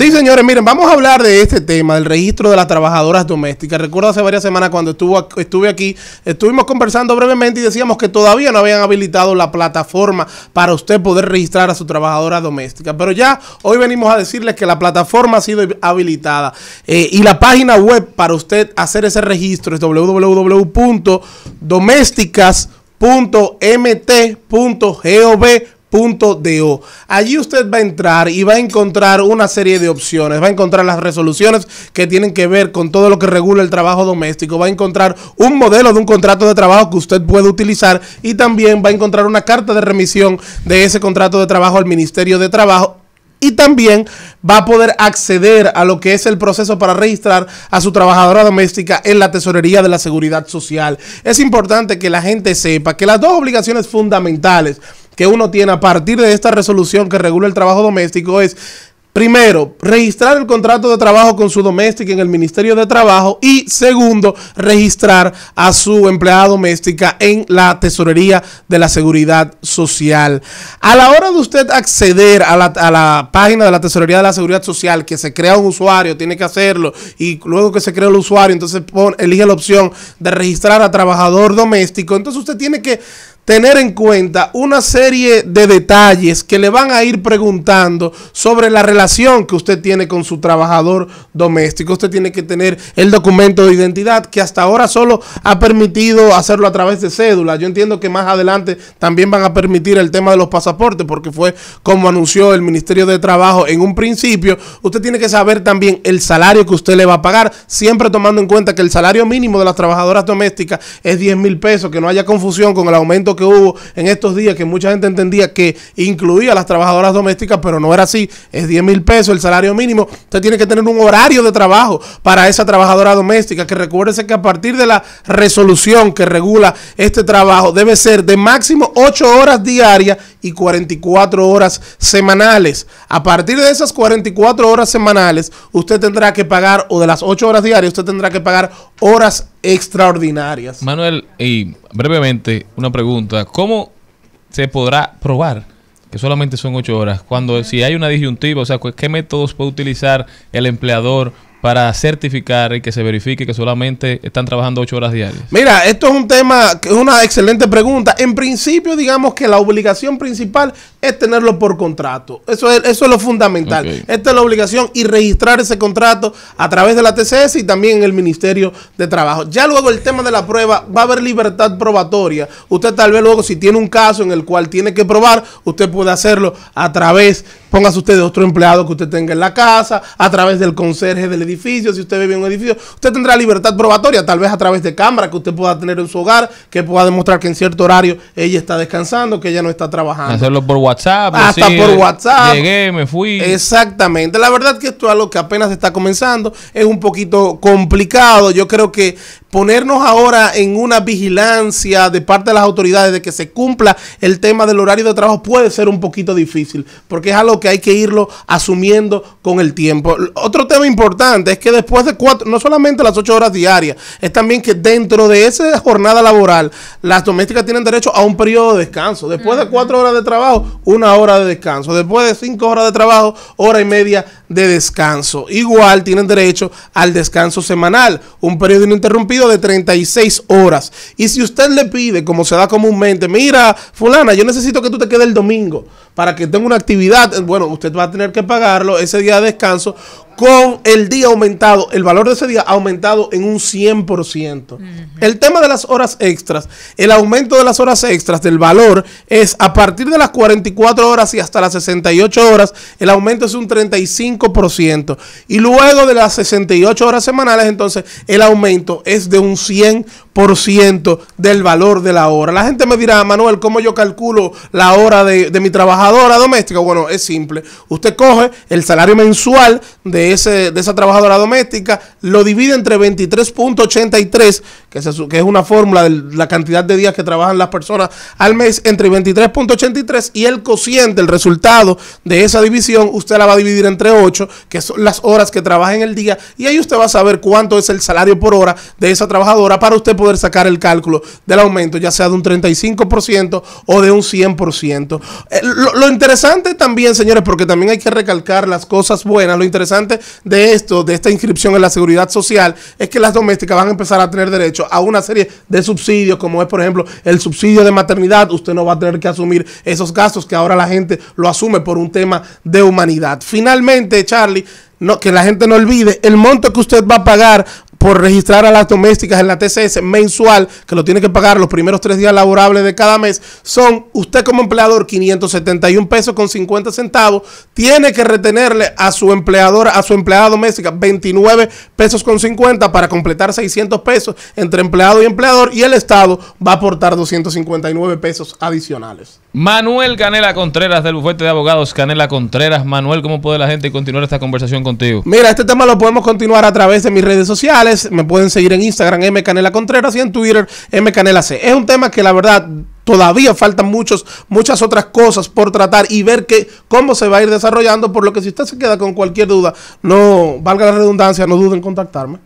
Sí, señores, miren, vamos a hablar de este tema, del registro de las trabajadoras domésticas. Recuerdo hace varias semanas cuando estuve aquí, estuvimos conversando brevemente y decíamos que todavía no habían habilitado la plataforma para usted poder registrar a su trabajadora doméstica. Pero ya hoy venimos a decirles que la plataforma ha sido habilitada eh, y la página web para usted hacer ese registro es www.domésticas.mt.gov do Allí usted va a entrar y va a encontrar una serie de opciones. Va a encontrar las resoluciones que tienen que ver con todo lo que regula el trabajo doméstico. Va a encontrar un modelo de un contrato de trabajo que usted puede utilizar y también va a encontrar una carta de remisión de ese contrato de trabajo al Ministerio de Trabajo y también va a poder acceder a lo que es el proceso para registrar a su trabajadora doméstica en la tesorería de la seguridad social. Es importante que la gente sepa que las dos obligaciones fundamentales que uno tiene a partir de esta resolución que regula el trabajo doméstico es, primero, registrar el contrato de trabajo con su doméstica en el Ministerio de Trabajo y segundo, registrar a su empleada doméstica en la Tesorería de la Seguridad Social. A la hora de usted acceder a la, página de la Tesorería de la Seguridad Social, que se crea un usuario, tiene que hacerlo y luego que se crea el usuario, entonces elige la opción de registrar a trabajador doméstico, entonces usted tiene que tener en cuenta una serie de detalles que le van a ir preguntando sobre la relación que usted tiene con su trabajador doméstico. Usted tiene que tener el documento de identidad que hasta ahora solo ha permitido hacerlo a través de cédula. Yo entiendo que más adelante también van a permitir el tema de los pasaportes porque fue como anunció el Ministerio de Trabajo en un principio. Usted tiene que saber también el salario que usted le va a pagar, siempre tomando en cuenta que el salario mínimo de las trabajadoras domésticas es 10 mil pesos, que no haya confusión con el aumento que que hubo en estos días, que mucha gente entendía que incluía a las trabajadoras domésticas, pero no era así. Es 10 mil pesos el salario mínimo. Usted tiene que tener un horario de trabajo para esa trabajadora doméstica. Que recuérdese que a partir de la resolución que regula este trabajo, debe ser de máximo 8 horas diarias y 44 horas semanales. A partir de esas 44 horas semanales, usted tendrá que pagar, o de las 8 horas diarias, usted tendrá que pagar horas extraordinarias. Manuel, y brevemente, una pregunta. ¿Cómo se podrá probar que solamente son ocho horas? Cuando si hay una disyuntiva, o sea, ¿qué métodos puede utilizar el empleador para certificar y que se verifique que solamente están trabajando ocho horas diarias? Mira, esto es un tema es una excelente pregunta. En principio, digamos que la obligación principal es tenerlo por contrato. Eso es, eso es lo fundamental. Esta es la obligación y registrar ese contrato a través de la TCS y también en el Ministerio de Trabajo. Ya luego el tema de la prueba, va a haber libertad probatoria. Usted tal vez luego si tiene un caso en el cual tiene que probar, usted puede hacerlo a través, póngase usted otro empleado que usted tenga en la casa, a través del conserje del edificio, si usted vive en un edificio, usted tendrá libertad probatoria, tal vez a través de cámara que usted pueda tener en su hogar, que pueda demostrar que en cierto horario ella está descansando, que ella no está trabajando. Hacerlo por WhatsApp. Hasta por WhatsApp. Llegué, me fui. Exactamente. La verdad que esto es algo que apenas está comenzando, es un poquito complicado. Yo creo que ponernos ahora en una vigilancia de parte de las autoridades de que se cumpla el tema del horario de trabajo puede ser un poquito difícil, porque es algo que hay que irlo asumiendo con el tiempo. Otro tema importante es que después de cuatro, no solamente las ocho horas diarias, es también que dentro de esa jornada laboral, las domésticas tienen derecho a un periodo de descanso. Después de cuatro horas de trabajo, una hora de descanso. Después de cinco horas de trabajo, hora y media de descanso. Igual tienen derecho al descanso semanal, un periodo ininterrumpido de 36 horas. Y si usted le pide, como se da comúnmente, mira, fulana, yo necesito que tú te quedes el domingo para que tenga una actividad, eh, bueno, usted va a tener que pagarlo ese día de descanso con el día aumentado, el valor de ese día ha aumentado en un 100%. El tema de las horas extras, el aumento de las horas extras del valor es a partir de las 44 horas y hasta las 68 horas, el aumento es un 35%. Y luego de las 68 horas semanales, entonces el aumento es de un 100% por ciento del valor de la hora. La gente me dirá, Manuel, ¿cómo yo calculo la hora de, mi trabajadora doméstica? Bueno, es simple. Usted coge el salario mensual de, ese, de esa trabajadora doméstica, lo divide entre 23.83, que, que es una fórmula de la cantidad de días que trabajan las personas al mes, entre 23.83 y el cociente, el resultado de esa división, usted la va a dividir entre 8, que son las horas que trabaja en el día, y ahí usted va a saber cuánto es el salario por hora de esa trabajadora para usted sacar el cálculo del aumento, ya sea de un 35% o de un 100%. Eh, lo, interesante también, señores, porque también hay que recalcar las cosas buenas, lo interesante de esto, de esta inscripción en la seguridad social, es que las domésticas van a empezar a tener derecho a una serie de subsidios, como es, por ejemplo, el subsidio de maternidad. Usted no va a tener que asumir esos gastos que ahora la gente lo asume por un tema de humanidad. Finalmente, Charlie, no, que la gente no olvide el monto que usted va a pagar por registrar a las domésticas en la TCS mensual, que lo tiene que pagar los primeros tres días laborables de cada mes, son usted como empleador 571 pesos con 50 centavos, tiene que retenerle a su empleador, a su empleada doméstica 29 pesos con 50 para completar 600 pesos entre empleado y empleador y el Estado va a aportar 259 pesos adicionales. Manuel Canela Contreras del bufete de abogados Canela Contreras. Manuel, ¿cómo puede la gente continuar esta conversación contigo? Mira, este tema lo podemos continuar a través de mis redes sociales me pueden seguir en Instagram, M Canela Contreras, y en Twitter, M Canela C. Es un tema que la verdad todavía faltan muchos, muchas otras cosas por tratar y ver que, cómo se va a ir desarrollando, por lo que si usted se queda con cualquier duda, no valga la redundancia, no duden en contactarme.